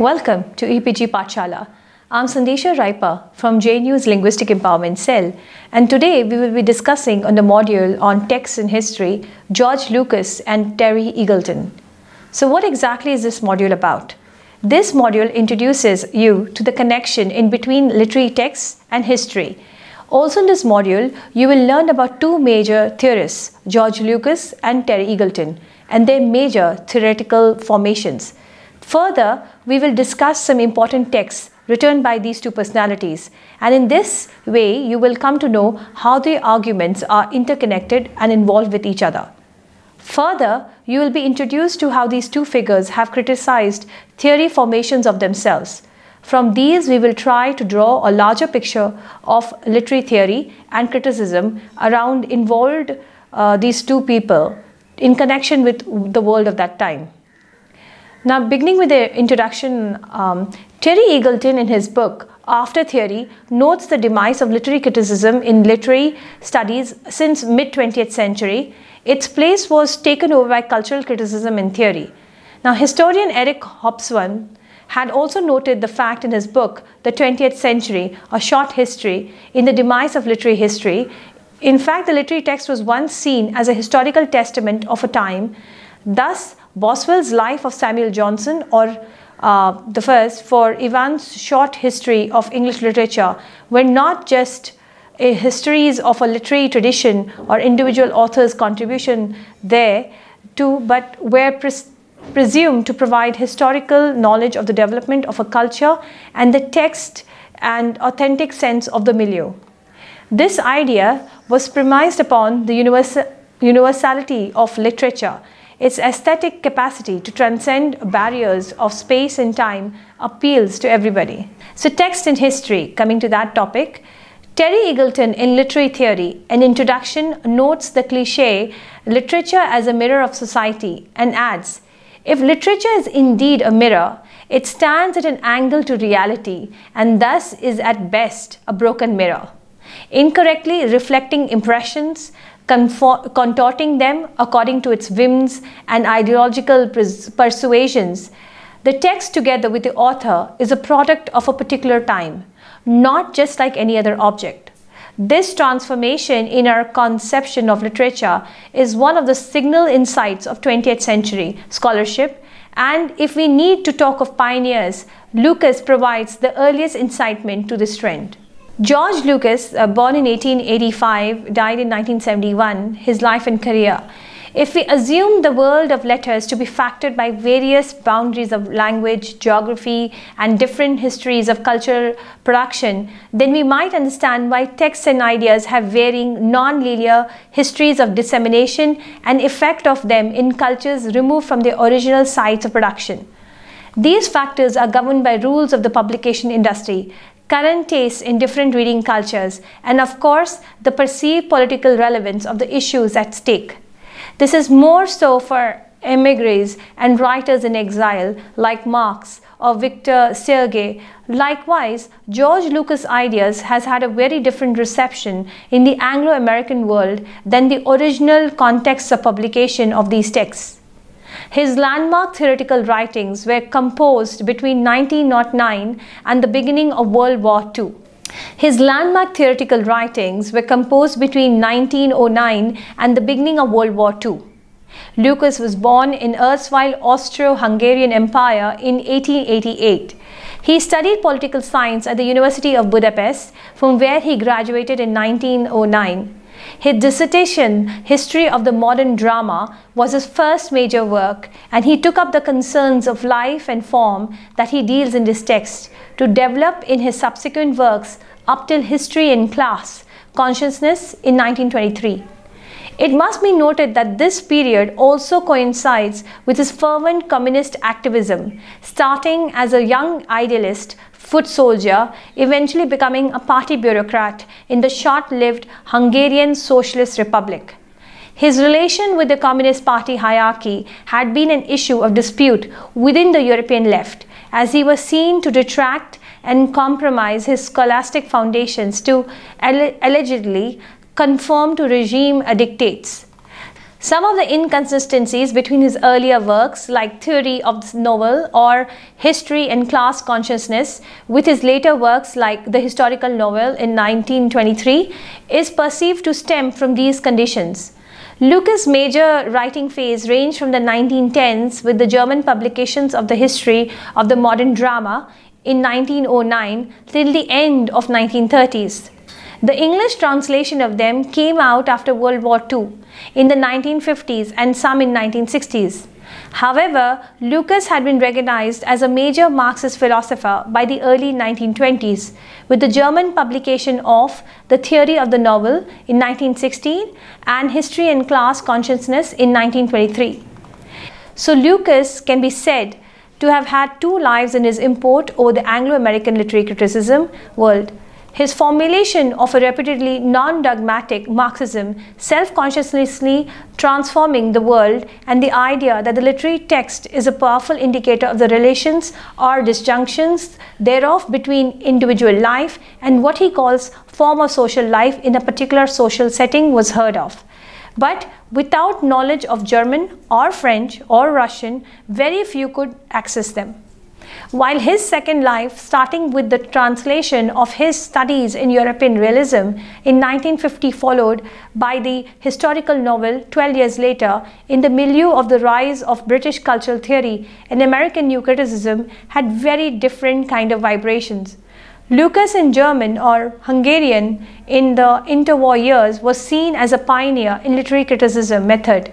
Welcome to EPG Pachala. I'm Sandesha Raipa from JNU's Linguistic Empowerment Cell, and today we will be discussing on the module on texts and history, George Lucas and Terry Eagleton. So what exactly is this module about? This module introduces you to the connection in between literary texts and history. Also in this module, you will learn about two major theorists, George Lucas and Terry Eagleton, and their major theoretical formations. Further, we will discuss some important texts written by these two personalities and in this way you will come to know how the arguments are interconnected and involved with each other. Further, you will be introduced to how these two figures have criticized theory formations of themselves. From these, we will try to draw a larger picture of literary theory and criticism around involved uh, these two people in connection with the world of that time. Now, beginning with the introduction, um, Terry Eagleton, in his book After Theory, notes the demise of literary criticism in literary studies since mid 20th century. Its place was taken over by cultural criticism in theory. Now, historian Eric Hobsbawm had also noted the fact in his book The 20th Century, A Short History, in the demise of literary history. In fact, the literary text was once seen as a historical testament of a time. Thus, Boswell's Life of Samuel Johnson or uh, the first for Ivan's short history of English literature were not just uh, histories of a literary tradition or individual author's contribution there to, but were pres presumed to provide historical knowledge of the development of a culture and the text and authentic sense of the milieu. This idea was premised upon the universality of literature its aesthetic capacity to transcend barriers of space and time appeals to everybody. So, text and history, coming to that topic, Terry Eagleton in Literary Theory, an introduction, notes the cliche literature as a mirror of society and adds, if literature is indeed a mirror, it stands at an angle to reality and thus is at best a broken mirror, incorrectly reflecting impressions, contorting them according to its whims and ideological persuasions. The text, together with the author, is a product of a particular time, not just like any other object. This transformation in our conception of literature is one of the signal insights of 20th century scholarship. And if we need to talk of pioneers, Lucas provides the earliest incitement to this trend. George Lucas, uh, born in 1885, died in 1971, his life and career. If we assume the world of letters to be factored by various boundaries of language, geography, and different histories of cultural production, then we might understand why texts and ideas have varying non-linear histories of dissemination and effect of them in cultures removed from their original sites of production. These factors are governed by rules of the publication industry current tastes in different reading cultures, and of course, the perceived political relevance of the issues at stake. This is more so for emigres and writers in exile like Marx or Victor Serge. Likewise, George Lucas' ideas has had a very different reception in the Anglo-American world than the original context of publication of these texts. His landmark theoretical writings were composed between 1909 and the beginning of World War II. His landmark theoretical writings were composed between 1909 and the beginning of World War II. Lucas was born in erstwhile Austro-Hungarian Empire in 1888. He studied political science at the University of Budapest, from where he graduated in 1909. His dissertation, History of the Modern Drama, was his first major work, and he took up the concerns of life and form that he deals in this text to develop in his subsequent works up till History in Class, Consciousness in 1923. It must be noted that this period also coincides with his fervent communist activism, starting as a young idealist foot soldier, eventually becoming a party bureaucrat in the short-lived Hungarian Socialist Republic. His relation with the Communist Party hierarchy had been an issue of dispute within the European left, as he was seen to detract and compromise his scholastic foundations to allegedly conform to regime dictates. Some of the inconsistencies between his earlier works, like Theory of the Novel or History and Class Consciousness, with his later works like The Historical Novel in 1923, is perceived to stem from these conditions. Lucas' major writing phase ranged from the 1910s with the German publications of the history of the modern drama in 1909 till the end of 1930s. The English translation of them came out after World War II in the 1950s and some in 1960s. However, Lucas had been recognized as a major Marxist philosopher by the early 1920s with the German publication of The Theory of the Novel in 1916 and History and Class Consciousness in 1923. So Lucas can be said to have had two lives in his import over the Anglo-American literary criticism world, his formulation of a reputedly non dogmatic Marxism, self consciously transforming the world, and the idea that the literary text is a powerful indicator of the relations or disjunctions thereof between individual life and what he calls form of social life in a particular social setting was heard of. But without knowledge of German or French or Russian, very few could access them. While his second life, starting with the translation of his studies in European realism in 1950, followed by the historical novel 12 years later, in the milieu of the rise of British cultural theory and American new criticism, had very different kind of vibrations. Lucas in German or Hungarian in the interwar years was seen as a pioneer in literary criticism method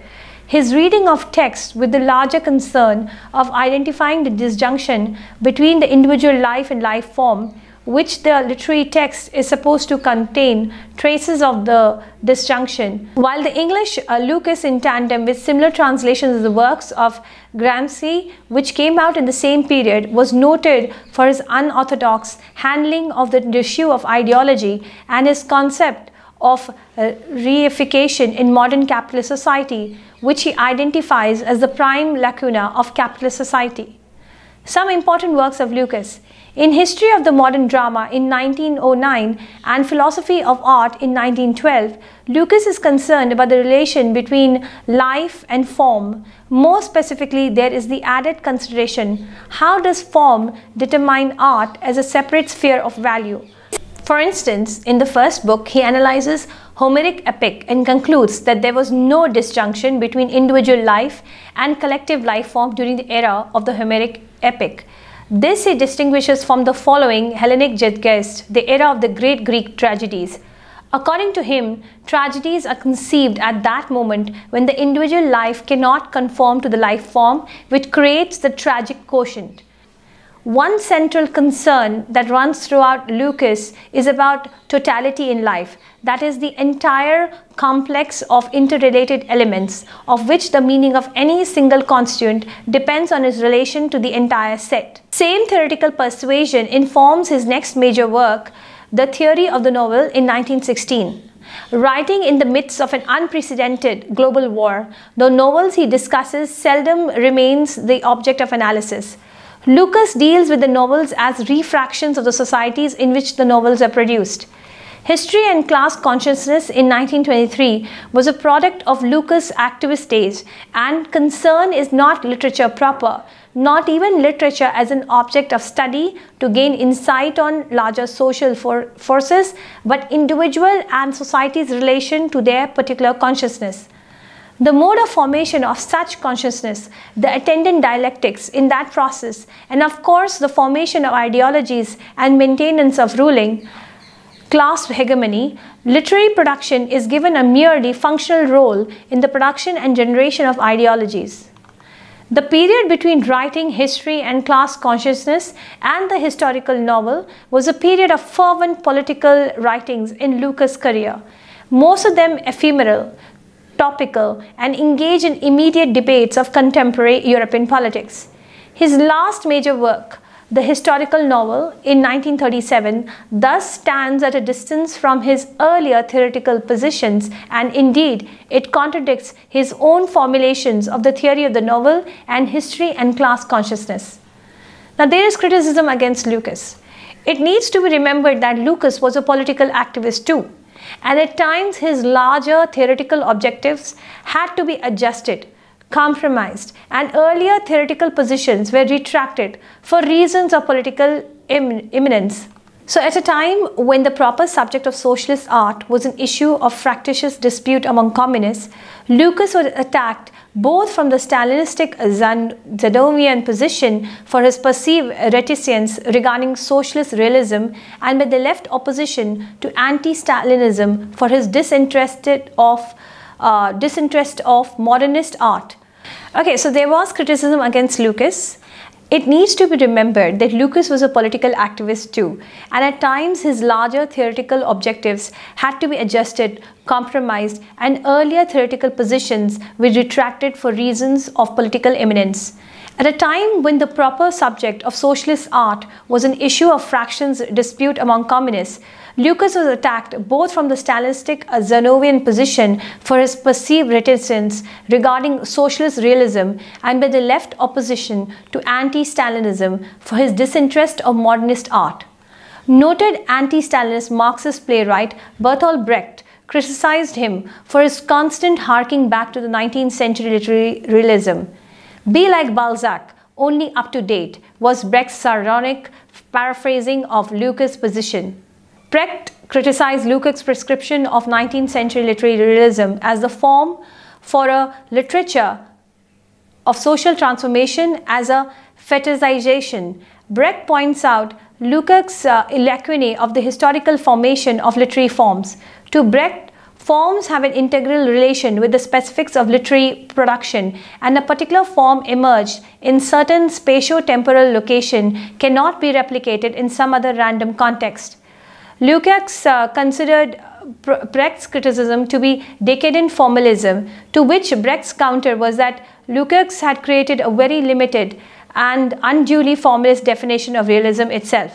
his reading of text with the larger concern of identifying the disjunction between the individual life and life form, which the literary text is supposed to contain traces of the disjunction. While the English uh, Lucas in tandem with similar translations of the works of Gramsci, which came out in the same period, was noted for his unorthodox handling of the issue of ideology and his concept of uh, reification in modern capitalist society which he identifies as the prime lacuna of capitalist society. Some important works of Lucas. In History of the Modern Drama in 1909 and Philosophy of Art in 1912, Lucas is concerned about the relation between life and form. More specifically, there is the added consideration, how does form determine art as a separate sphere of value? For instance, in the first book, he analyzes Homeric epic and concludes that there was no disjunction between individual life and collective life form during the era of the Homeric epic. This he distinguishes from the following Hellenic zeitgeist, the era of the great Greek tragedies. According to him, tragedies are conceived at that moment when the individual life cannot conform to the life form which creates the tragic quotient. One central concern that runs throughout Lucas is about totality in life, that is the entire complex of interrelated elements of which the meaning of any single constituent depends on its relation to the entire set. Same theoretical persuasion informs his next major work, The Theory of the Novel in 1916. Writing in the midst of an unprecedented global war, the novels he discusses seldom remains the object of analysis. Lucas deals with the novels as refractions of the societies in which the novels are produced. History and Class Consciousness in 1923 was a product of Lucas' activist days, and concern is not literature proper, not even literature as an object of study to gain insight on larger social for forces, but individual and society's relation to their particular consciousness. The mode of formation of such consciousness, the attendant dialectics in that process, and of course the formation of ideologies and maintenance of ruling, class hegemony, literary production is given a merely functional role in the production and generation of ideologies. The period between writing history and class consciousness and the historical novel was a period of fervent political writings in Lucas' career, most of them ephemeral, topical, and engage in immediate debates of contemporary European politics. His last major work, the historical novel, in 1937, thus stands at a distance from his earlier theoretical positions and indeed it contradicts his own formulations of the theory of the novel and history and class consciousness. Now there is criticism against Lucas. It needs to be remembered that Lucas was a political activist too and at times his larger theoretical objectives had to be adjusted, compromised, and earlier theoretical positions were retracted for reasons of political imminence. So at a time when the proper subject of socialist art was an issue of fractious dispute among communists, Lucas was attacked both from the Stalinistic Zadovian position for his perceived reticence regarding socialist realism and by the left opposition to anti-Stalinism for his disinterested of, uh, disinterest of modernist art. Okay, so there was criticism against Lucas it needs to be remembered that Lucas was a political activist too, and at times his larger theoretical objectives had to be adjusted, compromised, and earlier theoretical positions were retracted for reasons of political eminence. At a time when the proper subject of socialist art was an issue of fractions dispute among communists, Lucas was attacked both from the stylistic uh, Zanovian position for his perceived reticence regarding socialist realism and by the left opposition to anti-Stalinism for his disinterest of modernist art. Noted anti-Stalinist Marxist playwright Bertolt Brecht criticized him for his constant harking back to the 19th century literary realism. Be like Balzac, only up to date, was Brecht's sardonic paraphrasing of Lucas' position. Precht criticized Lukács' prescription of 19th century literary realism as the form for a literature of social transformation as a fetishization. Brecht points out Lukács' uh, of the historical formation of literary forms. To Brecht, forms have an integral relation with the specifics of literary production and a particular form emerged in certain spatio-temporal location cannot be replicated in some other random context. Lukács uh, considered Brecht's criticism to be decadent formalism, to which Brecht's counter was that Lukács had created a very limited and unduly formalist definition of realism itself.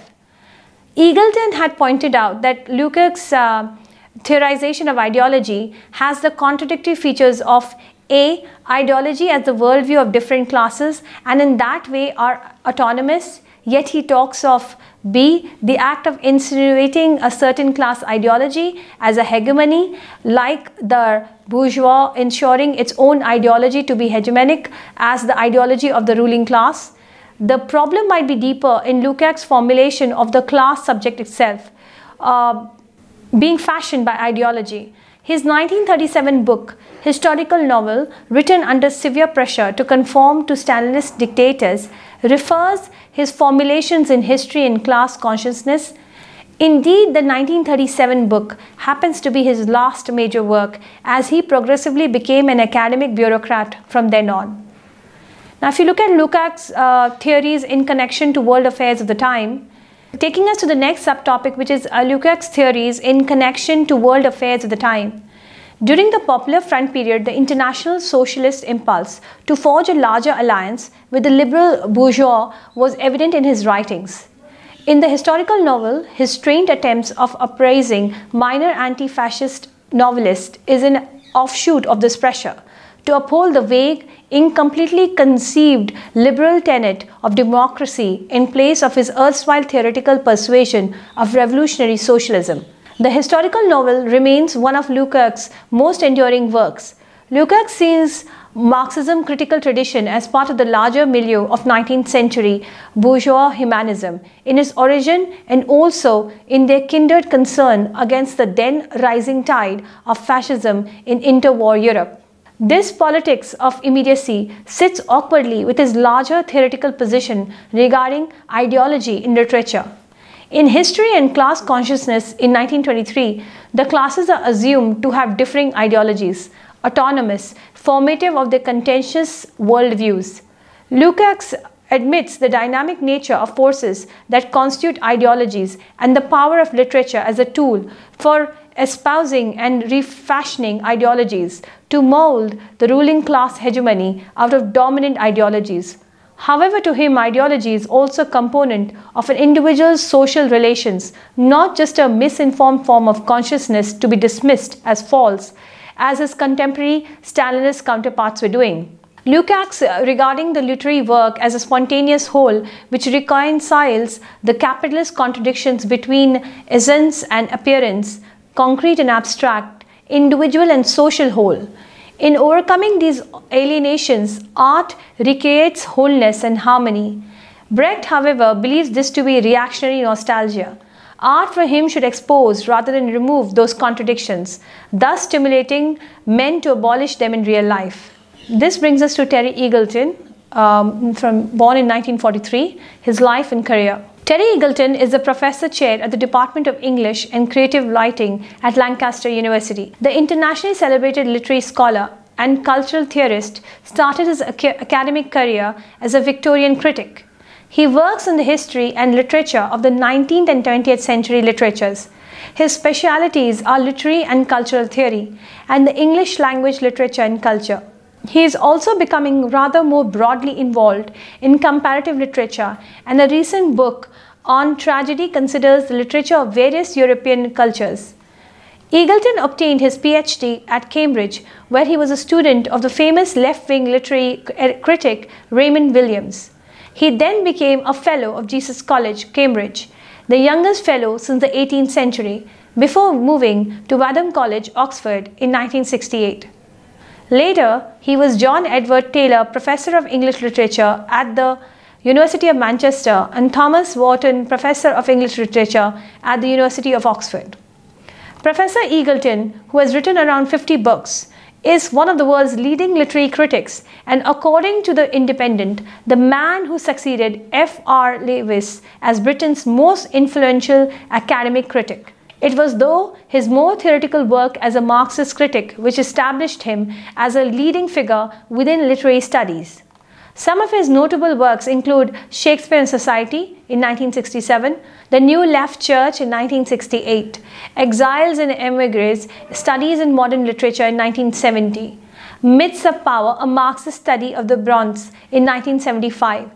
Eagleton had pointed out that Lukács' uh, theorization of ideology has the contradictory features of a. Ideology as the worldview of different classes and in that way are autonomous, yet he talks of B. The act of insinuating a certain class ideology as a hegemony, like the bourgeois ensuring its own ideology to be hegemonic as the ideology of the ruling class. The problem might be deeper in Lukács' formulation of the class subject itself, uh, being fashioned by ideology. His 1937 book, historical novel, written under severe pressure to conform to Stalinist dictators, refers his formulations in history and class consciousness. Indeed, the 1937 book happens to be his last major work as he progressively became an academic bureaucrat from then on. Now, if you look at Lukács' uh, theories in connection to world affairs of the time, taking us to the next subtopic, which is uh, Lukács' theories in connection to world affairs of the time. During the Popular Front period, the international socialist impulse to forge a larger alliance with the liberal bourgeois was evident in his writings. In the historical novel, his strained attempts of appraising minor anti-fascist novelist is an offshoot of this pressure to uphold the vague, incompletely conceived liberal tenet of democracy in place of his erstwhile theoretical persuasion of revolutionary socialism. The historical novel remains one of Lukács' most enduring works. Lukács sees Marxism critical tradition as part of the larger milieu of 19th century bourgeois humanism in its origin and also in their kindred concern against the then rising tide of fascism in interwar Europe. This politics of immediacy sits awkwardly with his larger theoretical position regarding ideology in literature. In history and class consciousness in 1923, the classes are assumed to have differing ideologies, autonomous, formative of their contentious worldviews. Lukács admits the dynamic nature of forces that constitute ideologies and the power of literature as a tool for espousing and refashioning ideologies to mold the ruling class hegemony out of dominant ideologies. However, to him, ideology is also a component of an individual's social relations, not just a misinformed form of consciousness to be dismissed as false, as his contemporary Stalinist counterparts were doing. Lukács, uh, regarding the literary work as a spontaneous whole which reconciles the capitalist contradictions between essence and appearance, concrete and abstract, individual and social whole, in overcoming these alienations, art recreates wholeness and harmony. Brecht, however, believes this to be reactionary nostalgia. Art for him should expose rather than remove those contradictions, thus stimulating men to abolish them in real life. This brings us to Terry Eagleton, um, from, born in 1943, his life and career. Terry Eagleton is a professor chair at the Department of English and Creative Writing at Lancaster University. The internationally celebrated literary scholar and cultural theorist started his academic career as a Victorian critic. He works in the history and literature of the 19th and 20th century literatures. His specialities are literary and cultural theory and the English language literature and culture. He is also becoming rather more broadly involved in comparative literature and a recent book on tragedy considers the literature of various European cultures. Eagleton obtained his PhD at Cambridge where he was a student of the famous left-wing literary critic Raymond Williams. He then became a Fellow of Jesus College, Cambridge, the youngest Fellow since the 18th century, before moving to Wadham College, Oxford in 1968. Later, he was John Edward Taylor Professor of English Literature at the University of Manchester and Thomas Wharton Professor of English Literature at the University of Oxford. Professor Eagleton, who has written around 50 books, is one of the world's leading literary critics and according to The Independent, the man who succeeded F.R. Lewis as Britain's most influential academic critic. It was, though, his more theoretical work as a Marxist critic which established him as a leading figure within literary studies. Some of his notable works include Shakespeare and Society in 1967, The New Left Church in 1968, Exiles and Emigres, Studies in Modern Literature in 1970, Myths of Power, a Marxist study of the Bronze in 1975,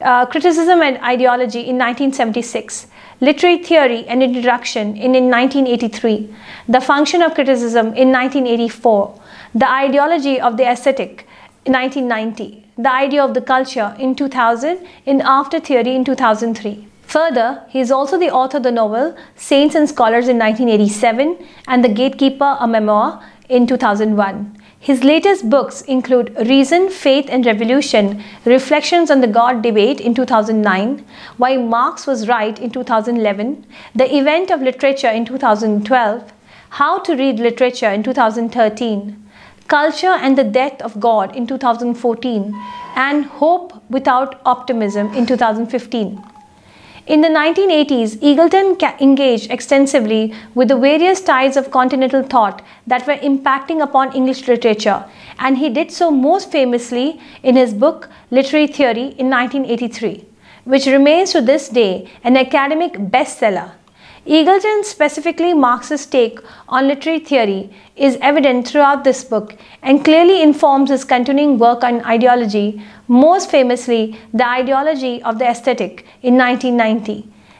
uh, Criticism and Ideology in 1976, Literary Theory and Introduction in, in 1983, The Function of Criticism in 1984, The Ideology of the Aesthetic in 1990, The Idea of the Culture in 2000, in After Theory in 2003. Further, he is also the author of the novel Saints and Scholars in 1987 and The Gatekeeper, a memoir in 2001. His latest books include Reason, Faith and Revolution, Reflections on the God Debate in 2009, Why Marx Was Right in 2011, The Event of Literature in 2012, How to Read Literature in 2013, Culture and the Death of God in 2014, and Hope Without Optimism in 2015. In the 1980s, Eagleton engaged extensively with the various tides of continental thought that were impacting upon English literature, and he did so most famously in his book Literary Theory in 1983, which remains to this day an academic bestseller. Eagleton's specifically Marxist take on literary theory is evident throughout this book and clearly informs his continuing work on ideology, most famously the ideology of the aesthetic in 1990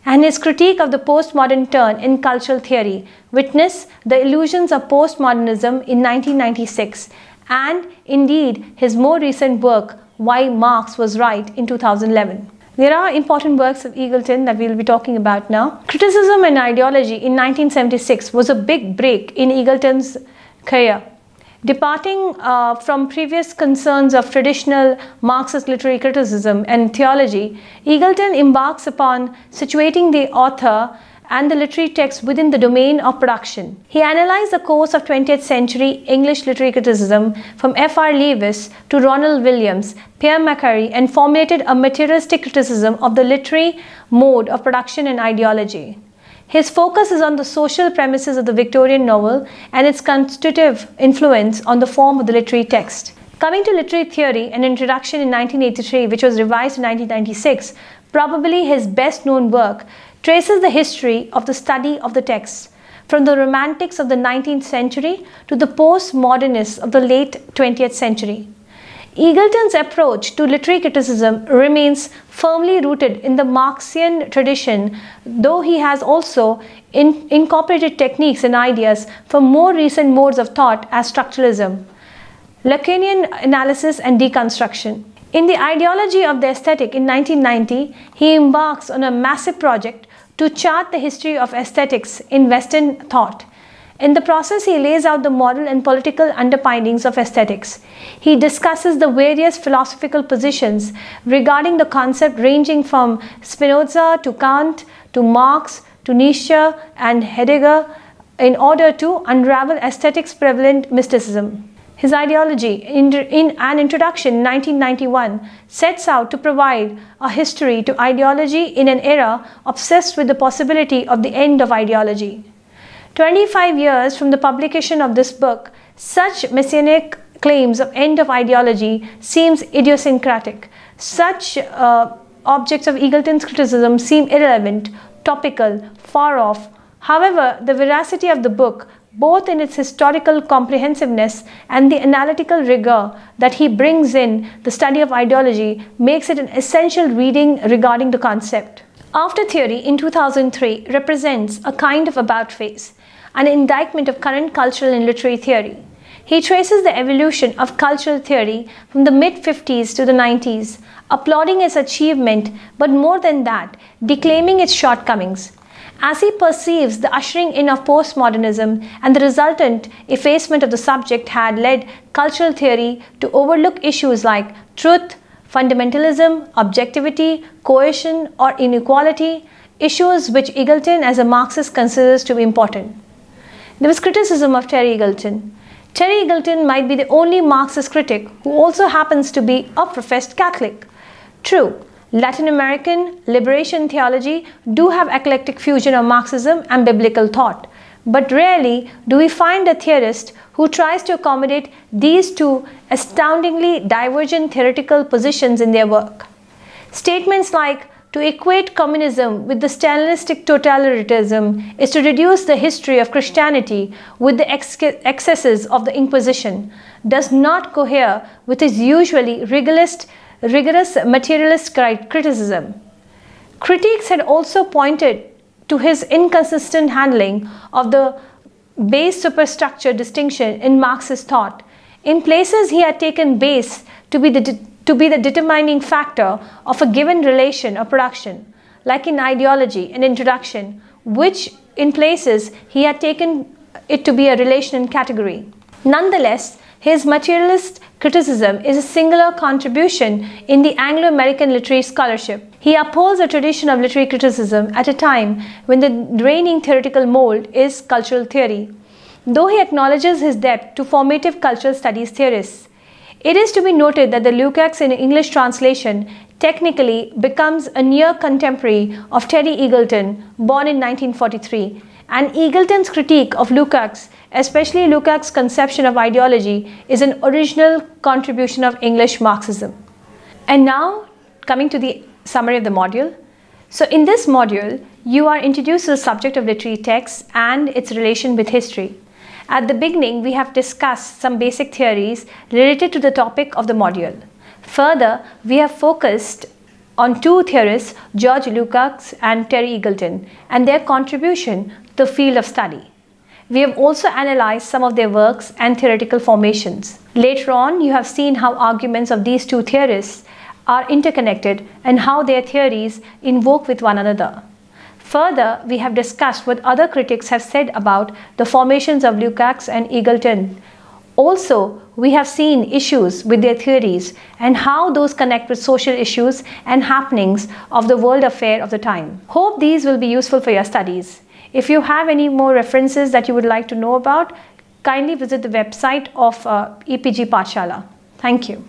and his critique of the postmodern turn in cultural theory, witness the illusions of postmodernism in 1996 and indeed his more recent work, Why Marx Was Right in 2011. There are important works of Eagleton that we will be talking about now. Criticism and Ideology in 1976 was a big break in Eagleton's career. Departing uh, from previous concerns of traditional Marxist literary criticism and theology, Eagleton embarks upon situating the author and the literary texts within the domain of production. He analyzed the course of 20th century English literary criticism from F.R. Lewis to Ronald Williams, Pierre Macquarie, and formulated a materialistic criticism of the literary mode of production and ideology. His focus is on the social premises of the Victorian novel and its constitutive influence on the form of the literary text. Coming to literary theory, an introduction in 1983, which was revised in 1996, probably his best known work, traces the history of the study of the texts from the Romantics of the 19th century to the postmodernists of the late 20th century. Eagleton's approach to literary criticism remains firmly rooted in the Marxian tradition, though he has also in incorporated techniques and ideas from more recent modes of thought as structuralism, Lacanian analysis, and deconstruction. In the ideology of the aesthetic in 1990, he embarks on a massive project to chart the history of aesthetics in Western thought. In the process, he lays out the moral and political underpinnings of aesthetics. He discusses the various philosophical positions regarding the concept ranging from Spinoza to Kant to Marx to Nietzsche and Heidegger in order to unravel aesthetics' prevalent mysticism. His ideology, in, an introduction in 1991, sets out to provide a history to ideology in an era obsessed with the possibility of the end of ideology. 25 years from the publication of this book, such messianic claims of end of ideology seems idiosyncratic. Such uh, objects of Eagleton's criticism seem irrelevant, topical, far off. However, the veracity of the book both in its historical comprehensiveness and the analytical rigor that he brings in the study of ideology makes it an essential reading regarding the concept. After Theory in 2003 represents a kind of about face, an indictment of current cultural and literary theory. He traces the evolution of cultural theory from the mid 50s to the 90s, applauding its achievement, but more than that, declaiming its shortcomings as he perceives the ushering in of postmodernism and the resultant effacement of the subject had led cultural theory to overlook issues like truth, fundamentalism, objectivity, coercion, or inequality, issues which Eagleton as a Marxist considers to be important. There was criticism of Terry Eagleton. Terry Eagleton might be the only Marxist critic who also happens to be a professed Catholic. True, Latin American liberation theology do have eclectic fusion of Marxism and biblical thought, but rarely do we find a theorist who tries to accommodate these two astoundingly divergent theoretical positions in their work. Statements like to equate communism with the Stalinistic totalitarianism is to reduce the history of Christianity with the ex excesses of the Inquisition does not cohere with his usually rigorist rigorous materialist criticism. Critics had also pointed to his inconsistent handling of the base superstructure distinction in Marx's thought. In places, he had taken base to be the, to be the determining factor of a given relation or production, like in ideology and introduction, which in places he had taken it to be a relation and category. Nonetheless, his materialist criticism is a singular contribution in the Anglo-American literary scholarship. He upholds a tradition of literary criticism at a time when the reigning theoretical mold is cultural theory, though he acknowledges his debt to formative cultural studies theorists. It is to be noted that the Lukács in English translation technically becomes a near contemporary of Terry Eagleton, born in 1943, and Eagleton's critique of Lukács, especially Lukács' conception of ideology, is an original contribution of English Marxism. And now, coming to the summary of the module. So in this module, you are introduced to the subject of literary texts and its relation with history. At the beginning, we have discussed some basic theories related to the topic of the module. Further, we have focused on two theorists, George Lukács and Terry Eagleton, and their contribution to the field of study. We have also analyzed some of their works and theoretical formations. Later on, you have seen how arguments of these two theorists are interconnected and how their theories invoke with one another. Further, we have discussed what other critics have said about the formations of Lukács and Eagleton also, we have seen issues with their theories and how those connect with social issues and happenings of the world affair of the time. Hope these will be useful for your studies. If you have any more references that you would like to know about, kindly visit the website of uh, EPG Parshala. Thank you.